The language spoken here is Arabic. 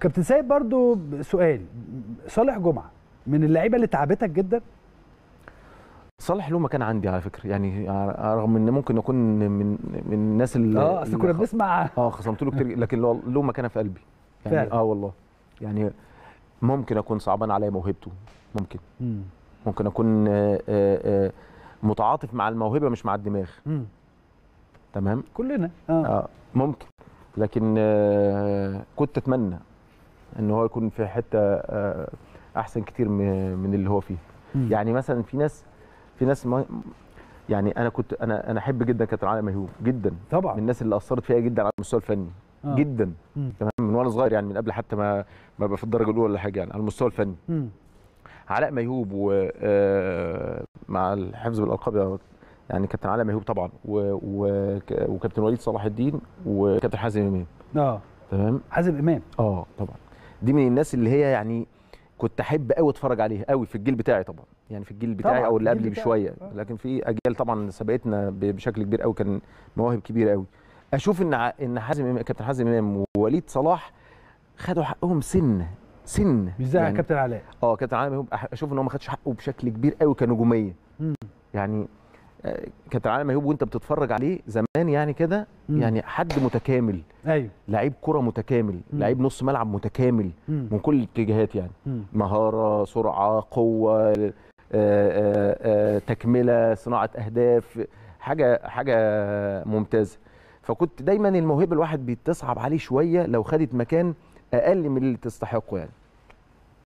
كابتن سيد برضو سؤال صالح جمعه من اللعيبه اللي تعبتك جدا صالح له مكان عندي على فكره يعني رغم ان ممكن اكون من من الناس اللي اه اصل كنا بنسمع اه خصمت له كتير لكن له مكانه في قلبي يعني فعلا. اه والله يعني ممكن اكون صعبان عليا موهبته ممكن ممكن اكون آآ آه، آآ آه، آه، متعاطف مع الموهبه مش مع الدماغ تمام كلنا اه, آه ممكن لكن آه، كنت اتمنى ان هو يكون في حته آه، احسن كتير من اللي هو فيه يعني مثلا في ناس في ناس ما يعني انا كنت انا انا احب جدا كابتن علي مهيوب جدا طبعا من الناس اللي اثرت فيها جدا على المستوى الفني آه. جدا تمام من وانا صغير يعني من قبل حتى ما ما ابقى في الدرجه الاولى ولا حاجه يعني على المستوى الفني علاء ميهوب و آه، مع الحفظ بالالقاب يعني كابتن علي ميهوب طبعا و... و... وكابتن وليد صلاح الدين وكابتن حازم امام اه تمام حازم امام اه طبعا دي من الناس اللي هي يعني كنت احب قوي اتفرج عليها قوي في الجيل بتاعي طبعا يعني في الجيل بتاعي او اللي قبلي بشويه لكن في اجيال طبعا سبقتنا بشكل كبير قوي كان مواهب كبيره قوي اشوف ان ان حازم كابتن حازم امام ووليد صلاح خدوا حقهم سن سن مش زي يعني كابتن علاء اه كابتن علاء اشوف ان هو ما خدش حقه بشكل كبير قوي كنجوميه يعني كابتن علي ميهوب وانت بتتفرج عليه زمان يعني كده يعني حد متكامل ايوه لعيب كره متكامل لعيب نص ملعب متكامل من كل الاتجاهات يعني مهاره سرعه قوه آه، آه، آه، تكمله صناعه اهداف حاجه حاجه ممتازه فكنت دايما الموهبه الواحد بيتصعب عليه شويه لو خدت مكان اقل من اللي تستحقه يعني